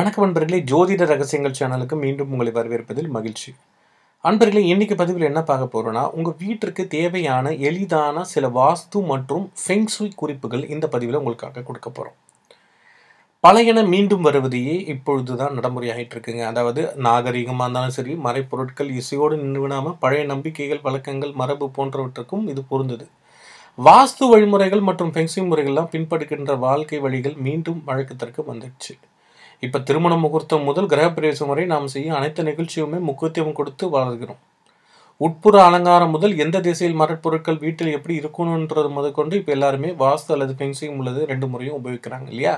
வணக்கம் அன்பர்களே ஜோதிட ரகசியங்கள் சேனலுக்கு மீண்டும் உங்களை வரவேற்பதில் மகிழ்ச்சி அன்பர்களே இன்னைக்கு பதிவில் என்ன பார்க்க போகிறோன்னா உங்கள் வீட்டிற்கு தேவையான எளிதான சில வாஸ்து மற்றும் ஃபெங்சுய் குறிப்புகள் இந்த பதிவில் உங்களுக்காக கொடுக்க போகிறோம் பழையன மீண்டும் வருவதையே இப்பொழுது தான் நடைமுறையாகிட்டு இருக்குங்க அதாவது நாகரீகமாக இருந்தாலும் சரி மறைப்பொருட்கள் இசையோடு நின்றுவிடாமல் பழைய நம்பிக்கைகள் வழக்கங்கள் மரபு போன்றவற்றுக்கும் இது பொருந்தது வாஸ்து வழிமுறைகள் மற்றும் ஃபெங்சுய் முறைகள்லாம் பின்படுகின்ற வாழ்க்கை வழிகள் மீண்டும் வழக்கத்திற்கு வந்துடுச்சு இப்போ திருமண முகூர்த்தம் முதல் கிரகப்பிரவேசம் வரை நாம் செய்யும் அனைத்து நிகழ்ச்சியுமே முக்கியத்துவம் கொடுத்து வாழ்கிறோம் உட்புற அலங்காரம் முதல் எந்த திசையில் மரப்பொருட்கள் வீட்டில் எப்படி இருக்கணுன்றது முதற்கொண்டு இப்போ எல்லாருமே வாஸ்து அல்லது பென்சிங் உள்ளது ரெண்டு முறையும் உபயோகிக்கிறாங்க இல்லையா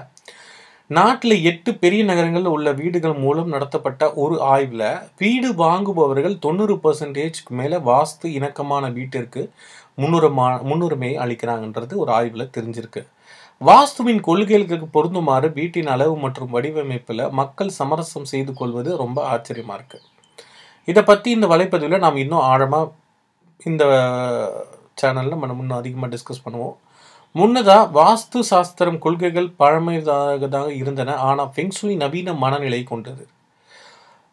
நாட்டில் எட்டு பெரிய நகரங்களில் உள்ள வீடுகள் மூலம் நடத்தப்பட்ட ஒரு ஆய்வில் வீடு வாங்குபவர்கள் தொண்ணூறு பர்சன்டேஜ்க்கு மேலே வாஸ்து இணக்கமான வீட்டிற்கு முன்னுரிமா முன்னுரிமையை அளிக்கிறாங்கன்றது ஒரு ஆய்வில் தெரிஞ்சிருக்கு வாஸ்துவின் கொள்கைகளுக்கு பொருந்துமாறு வீட்டின் அளவு மற்றும் வடிவமைப்பில் மக்கள் சமரசம் செய்து கொள்வது ரொம்ப ஆச்சரியமாக இருக்குது இதை பற்றி இந்த வலைப்பதிவில் நாம் இன்னும் ஆழமாக இந்த சேனலில் நம்ம இன்னும் அதிகமாக டிஸ்கஸ் பண்ணுவோம் முன்னதாக வாஸ்து சாஸ்திரம் கொள்கைகள் பழமையாகதாக இருந்தன ஆனால் ஃபெங்ஸ்வி நவீன மனநிலை கொண்டது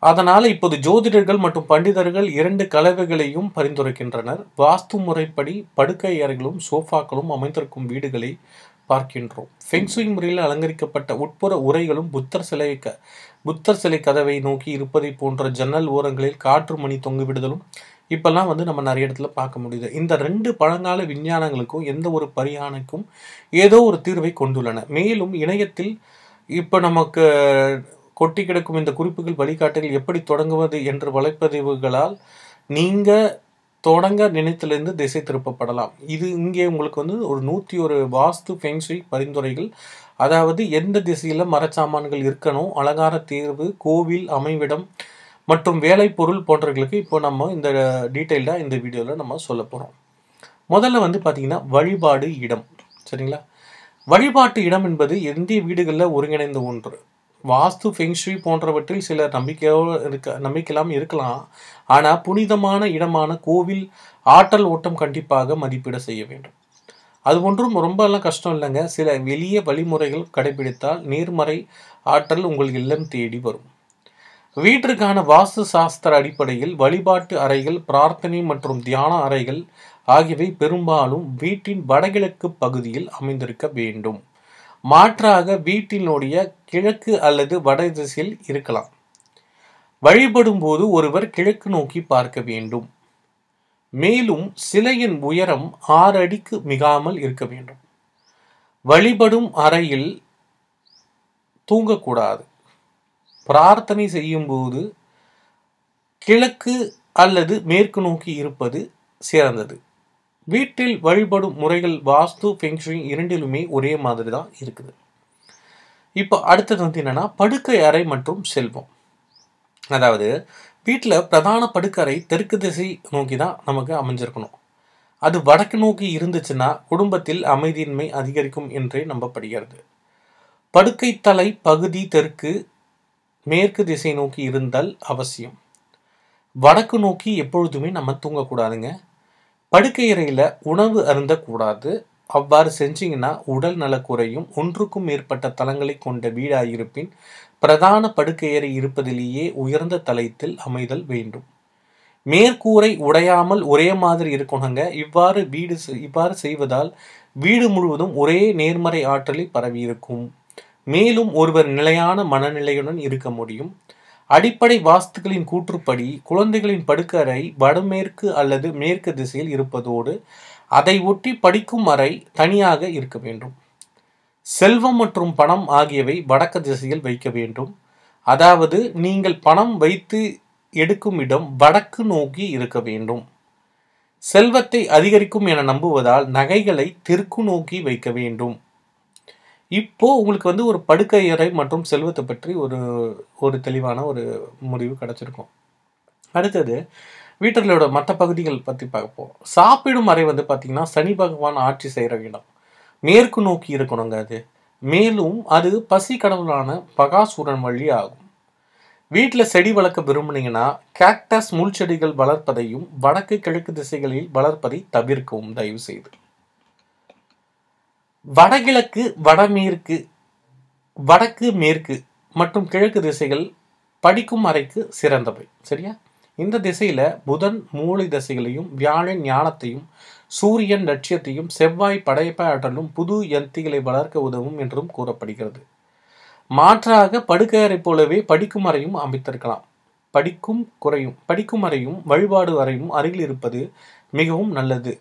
அதனால் இப்போது ஜோதிடர்கள் மற்றும் பண்டிதர்கள் இரண்டு கலவைகளையும் பரிந்துரைக்கின்றனர் வாஸ்து முறைப்படி படுக்கை அறைகளும் சோஃபாக்களும் அமைந்திருக்கும் வீடுகளை பார்க்கின்றோம் ஃபெங்சுய் முறையில் அலங்கரிக்கப்பட்ட உட்புற உரைகளும் புத்தர் சிலை க புத்தர் சிலை கதவை நோக்கி இருப்பதை போன்ற ஜன்னல் ஓரங்களில் காற்று மணி தொங்குவிடுதலும் இப்பெல்லாம் வந்து நம்ம நிறைய இடத்துல பார்க்க முடியுது இந்த ரெண்டு பழங்கால விஞ்ஞானங்களுக்கும் எந்த ஒரு பரியானைக்கும் ஏதோ ஒரு தீர்வை கொண்டுள்ளன மேலும் இணையத்தில் இப்போ நமக்கு கொட்டி கிடக்கும் இந்த குறிப்புகள் வழிகாட்டுகள் எப்படி தொடங்குவது என்று வலைப்பதிவுகளால் நீங்கள் தொடங்க நினைத்திலிருந்து திசை திருப்பப்படலாம் இது இங்கே உங்களுக்கு வந்து ஒரு நூற்றி ஒரு வாஸ்து ஃபெங்ஷுய் பரிந்துரைகள் அதாவது எந்த திசையில் மரச்சாமான்கள் இருக்கணும் அலங்கார தேர்வு கோவில் அமைவிடம் மற்றும் வேலை பொருள் போன்றவர்களுக்கு இப்போ நம்ம இந்த டீட்டெயில்டாக இந்த வீடியோவில் நம்ம சொல்ல போகிறோம் முதல்ல வந்து பார்த்திங்கன்னா வழிபாடு இடம் சரிங்களா வழிபாட்டு இடம் என்பது இந்திய வீடுகளில் ஒருங்கிணைந்த ஒன்று வாஸ்து ஃபெங்ஷுரி போன்றவற்றில் சில நம்பிக்கையோ இருக்க நம்பிக்கையெல்லாம் இருக்கலாம் ஆனால் புனிதமான இடமான கோவில் ஆற்றல் ஓட்டம் கண்டிப்பாக மதிப்பீடு செய்ய வேண்டும் அது ஒன்றும் எல்லாம் கஷ்டம் இல்லைங்க சில வெளிய வழிமுறைகள் கடைபிடித்தால் நேர்மறை ஆற்றல் உங்கள் இல்லம் தேடி வரும் வீட்டிற்கான வாஸ்து சாஸ்திர அடிப்படையில் வழிபாட்டு அறைகள் பிரார்த்தனை மற்றும் தியான அறைகள் ஆகியவை பெரும்பாலும் வீட்டின் வடகிழக்கு பகுதியில் அமைந்திருக்க வேண்டும் மாற்றாக வீட்டினுடைய கிழக்கு அல்லது வட திசையில் இருக்கலாம் வழிபடும் போது ஒருவர் கிழக்கு நோக்கி பார்க்க வேண்டும் மேலும் சிலையின் உயரம் ஆறு அடிக்கு மிகாமல் இருக்க வேண்டும் வழிபடும் அறையில் தூங்கக்கூடாது பிரார்த்தனை செய்யும்போது கிழக்கு அல்லது மேற்கு நோக்கி இருப்பது சிறந்தது வீட்டில் வழிபடும் முறைகள் வாஸ்து ஃபெங்ஷுரி இரண்டிலுமே ஒரே மாதிரி தான் இருக்குது இப்போ அடுத்தது வந்து என்னென்னா படுக்கை அறை மற்றும் செல்வம் அதாவது வீட்டில் பிரதான படுக்கறை தெற்கு திசை நோக்கி தான் நமக்கு அமைஞ்சிருக்கணும் அது வடக்கு நோக்கி இருந்துச்சுன்னா குடும்பத்தில் அமைதியின்மை அதிகரிக்கும் என்றே நம்பப்படுகிறது படுக்கை தலை பகுதி தெற்கு மேற்கு திசை நோக்கி இருந்தால் அவசியம் வடக்கு நோக்கி எப்பொழுதுமே நம்ம தூங்கக்கூடாதுங்க படுக்கையறையில் உணவு அருந்தக்கூடாது அவ்வாறு செஞ்சீங்கன்னா உடல் நலக்குறையும் ஒன்றுக்கும் மேற்பட்ட தளங்களை கொண்ட வீடாயிருப்பின் பிரதான படுக்கையறை இருப்பதிலேயே உயர்ந்த தளத்தில் அமைதல் வேண்டும் மேற்கூரை உடையாமல் ஒரே மாதிரி இருக்கணுங்க இவ்வாறு வீடு இவ்வாறு செய்வதால் வீடு முழுவதும் ஒரே நேர்மறை ஆற்றலை பரவியிருக்கும் மேலும் ஒருவர் நிலையான மனநிலையுடன் இருக்க முடியும் அடிப்படை வாஸ்துக்களின் கூற்றுப்படி குழந்தைகளின் படுக்கறை வடமேற்கு அல்லது மேற்கு திசையில் இருப்பதோடு அதை ஒட்டி படிக்கும் அறை தனியாக இருக்க வேண்டும் செல்வம் மற்றும் பணம் ஆகியவை வடக்கு திசையில் வைக்க வேண்டும் அதாவது நீங்கள் பணம் வைத்து எடுக்கும் இடம் வடக்கு நோக்கி இருக்க வேண்டும் செல்வத்தை அதிகரிக்கும் என நம்புவதால் நகைகளை தெற்கு நோக்கி வைக்க வேண்டும் இப்போ உங்களுக்கு வந்து ஒரு படுக்கை அறை மற்றும் செல்வத்தை பற்றி ஒரு ஒரு தெளிவான ஒரு முடிவு கிடைச்சிருக்கும் அடுத்தது வீட்டர்களோட மற்ற பகுதிகள் பற்றி பார்ப்போம் சாப்பிடும் அறை வந்து பார்த்திங்கன்னா சனி பகவான் ஆட்சி செய்கிற இடம் மேற்கு நோக்கி இருக்கணுங்க அது மேலும் அது பசி கடவுளான பகாசூரன் வழி ஆகும் வீட்டில் செடி வளர்க்க விரும்புனீங்கன்னா கேக்டஸ் முள் செடிகள் வளர்ப்பதையும் வடக்கு கிழக்கு திசைகளில் வளர்ப்பதை தவிர்க்கவும் தயவு செய்து வடகிழக்கு வடமேற்கு வடக்கு மேற்கு மற்றும் கிழக்கு திசைகள் படிக்கும் அறைக்கு சிறந்தவை சரியா இந்த திசையில் புதன் மூளை திசைகளையும் வியாழன் ஞானத்தையும் சூரியன் லட்சியத்தையும் செவ்வாய் படைப்பாற்றலும் புது யந்திகளை வளர்க்க உதவும் என்றும் கூறப்படுகிறது மாற்றாக படுக்கையறை போலவே படிக்கும் அறையும் அமைத்திருக்கலாம் படிக்கும் குறையும் படிக்கும் அறையும் வழிபாடு அறையும் அருகில் இருப்பது மிகவும் நல்லது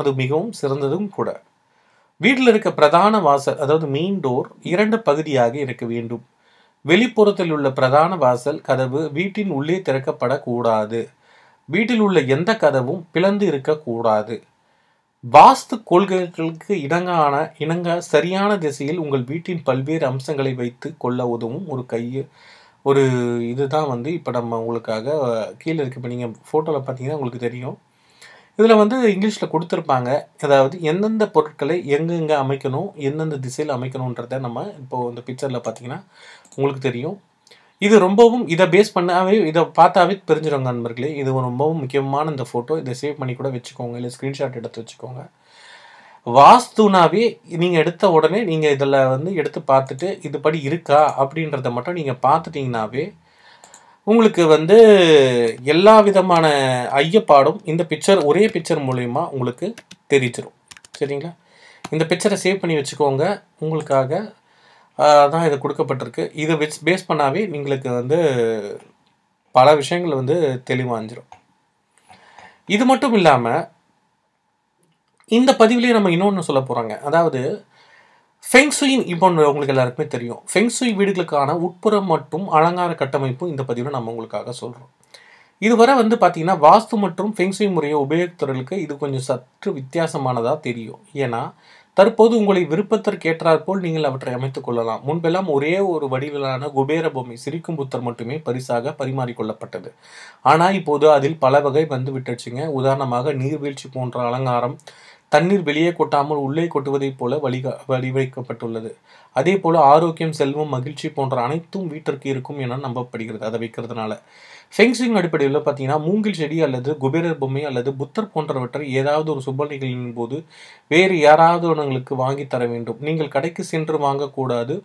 அது மிகவும் சிறந்ததும் கூட வீட்டில் இருக்க பிரதான வாசல் அதாவது மெயின் டோர் இரண்டு பகுதியாக இருக்க வேண்டும் வெளிப்புறத்தில் உள்ள பிரதான வாசல் கதவு வீட்டின் உள்ளே திறக்கப்படக்கூடாது வீட்டில் உள்ள எந்த கதவும் பிளந்து இருக்கக்கூடாது வாஸ்து கொள்கைகளுக்கு இணங்கான இணங்க சரியான திசையில் உங்கள் வீட்டின் பல்வேறு அம்சங்களை வைத்து கொள்ள உதவும் ஒரு கையை ஒரு இதுதான் வந்து இப்போ நம்ம உங்களுக்காக கீழே இருக்கு இப்போ நீங்கள் ஃபோட்டோவில் பார்த்தீங்கன்னா உங்களுக்கு தெரியும் இதில் வந்து இங்கிலீஷில் கொடுத்துருப்பாங்க அதாவது எந்தெந்த பொருட்களை எங்கெங்கே அமைக்கணும் எந்தெந்த திசையில் அமைக்கணுன்றத நம்ம இப்போது இந்த பிக்சரில் பார்த்தீங்கன்னா உங்களுக்கு தெரியும் இது ரொம்பவும் இதை பேஸ் பண்ணாவே இதை பார்த்தாவே தெரிஞ்சிடும் நண்பர்களே இது ரொம்பவும் முக்கியமான இந்த ஃபோட்டோ இதை சேவ் பண்ணி கூட வச்சுக்கோங்க இல்லை ஸ்க்ரீன்ஷாட் எடுத்து வச்சுக்கோங்க வாஸ்துனாவே நீங்கள் எடுத்த உடனே நீங்கள் இதில் வந்து எடுத்து பார்த்துட்டு இதுபடி இருக்கா அப்படின்றத மட்டும் நீங்கள் பார்த்துட்டிங்கனாவே உங்களுக்கு வந்து எல்லா விதமான ஐயப்பாடும் இந்த பிக்சர் ஒரே பிக்சர் மூலயமா உங்களுக்கு தெரிஞ்சிடும் சரிங்களா இந்த பிக்சரை சேவ் பண்ணி வச்சுக்கோங்க உங்களுக்காக தான் இது கொடுக்கப்பட்டிருக்கு இதை வச்சு பேஸ் பண்ணாவே உங்களுக்கு வந்து பல விஷயங்கள் வந்து தெளிவாஞ்சிடும் இது மட்டும் இல்லாமல் இந்த பதிவிலே நம்ம இன்னொன்று சொல்ல போகிறாங்க அதாவது ஃபெங்சுயின் இப்போ உங்களுக்கு எல்லாருக்குமே தெரியும் ஃபெங்சுய் வீடுகளுக்கான உட்புறம் மற்றும் அலங்கார கட்டமைப்பும் இந்த பதிவில் நம்ம உங்களுக்காக சொல்கிறோம் இதுவரை வந்து பார்த்திங்கன்னா வாஸ்து மற்றும் ஃபெங்சுய் முறையை உபயோகித்தவர்களுக்கு இது கொஞ்சம் சற்று வித்தியாசமானதாக தெரியும் ஏன்னா தற்போது உங்களை போல் நீங்கள் அவற்றை அமைத்துக் கொள்ளலாம் முன்பெல்லாம் ஒரே ஒரு வடிவிலான குபேர பொம்மை சிரிக்கும் புத்தர் மட்டுமே பரிசாக பரிமாறிக்கொள்ளப்பட்டது ஆனால் இப்போது அதில் பல வகை வந்து விட்டுச்சுங்க உதாரணமாக நீர்வீழ்ச்சி போன்ற அலங்காரம் தண்ணீர் வெளியே கொட்டாமல் உள்ளே கொட்டுவதைப் போல வழிக வடிவமைக்கப்பட்டுள்ளது அதே போல ஆரோக்கியம் செல்வம் மகிழ்ச்சி போன்ற அனைத்தும் வீட்டிற்கு இருக்கும் என நம்பப்படுகிறது அதை வைக்கிறதுனால ஃபெங்ஸிங் அடிப்படையில் பார்த்தீங்கன்னா மூங்கில் செடி அல்லது குபேரர் பொம்மை அல்லது புத்தர் போன்றவற்றை ஏதாவது ஒரு சுபநிகளின் போது வேறு யாராவது உங்களுக்கு வாங்கி தர வேண்டும் நீங்கள் கடைக்கு சென்று வாங்கக்கூடாது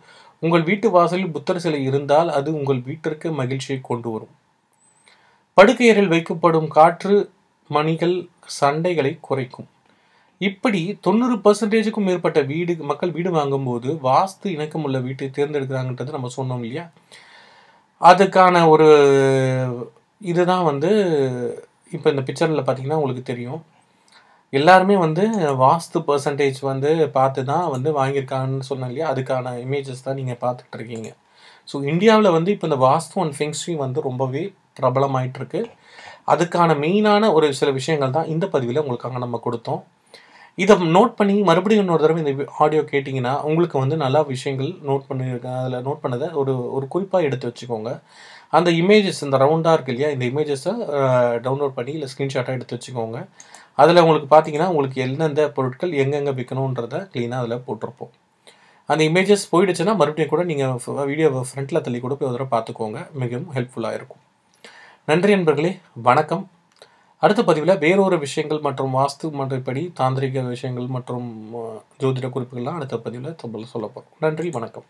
உங்கள் வீட்டு வாசலில் புத்தர் சிலை இருந்தால் அது உங்கள் வீட்டிற்கு மகிழ்ச்சியை கொண்டு வரும் படுக்கையரில் வைக்கப்படும் காற்று மணிகள் சண்டைகளை குறைக்கும் இப்படி தொண்ணூறு பர்சன்டேஜுக்கும் மேற்பட்ட வீடு மக்கள் வீடு வாங்கும்போது வாஸ்து இணக்கமுள்ள வீட்டை தேர்ந்தெடுக்கிறாங்கன்றது நம்ம சொன்னோம் இல்லையா அதுக்கான ஒரு இதுதான் வந்து இப்போ இந்த பிக்சரில் பார்த்தீங்கன்னா உங்களுக்கு தெரியும் எல்லாருமே வந்து வாஸ்து பர்சன்டேஜ் வந்து பார்த்து தான் வந்து வாங்கியிருக்காங்கன்னு சொன்னோம் இல்லையா அதுக்கான இமேஜஸ் தான் நீங்கள் பார்த்துட்டு இருக்கீங்க ஸோ இந்தியாவில் வந்து இப்போ இந்த வாஸ்து அண்ட் ஃபெங்ஸ்ட்ரி வந்து ரொம்பவே பிரபலமாயிட்டிருக்கு அதுக்கான மெயினான ஒரு சில விஷயங்கள் தான் இந்த பதிவில் உங்களுக்காக நம்ம கொடுத்தோம் இதை நோட் பண்ணி மறுபடியும் இன்னொரு தடவை இந்த ஆடியோ கேட்டிங்கன்னா உங்களுக்கு வந்து நல்லா விஷயங்கள் நோட் பண்ணியிருக்கேன் அதில் நோட் பண்ணதை ஒரு ஒரு குறிப்பாக எடுத்து வச்சுக்கோங்க அந்த இமேஜஸ் இந்த ரவுண்டாக இருக்கு இல்லையா இந்த இமேஜஸை டவுன்லோட் பண்ணி இல்லை ஸ்க்ரீன்ஷாட்டாக எடுத்து வச்சுக்கோங்க அதில் உங்களுக்கு பார்த்தீங்கன்னா உங்களுக்கு எந்தெந்த பொருட்கள் எங்கெங்கே விற்கணுன்றத க்ளீனாக அதில் போட்டிருப்போம் அந்த இமேஜஸ் போயிடுச்சுன்னா மறுபடியும் கூட நீங்கள் வீடியோ ஃப்ரண்ட்டில் தள்ளி கூட போய் ஒரு தடவை பார்த்துக்கோங்க மிகவும் ஹெல்ப்ஃபுல்லாக இருக்கும் நன்றி நண்பர்களே வணக்கம் அடுத்த பதிவில் வேறொரு விஷயங்கள் மற்றும் வாஸ்து முறைப்படி தாந்திரிக விஷயங்கள் மற்றும் ஜோதிட குறிப்புகள்லாம் அடுத்த பதிவில் தமிழ் சொல்ல போகிறோம் நன்றி வணக்கம்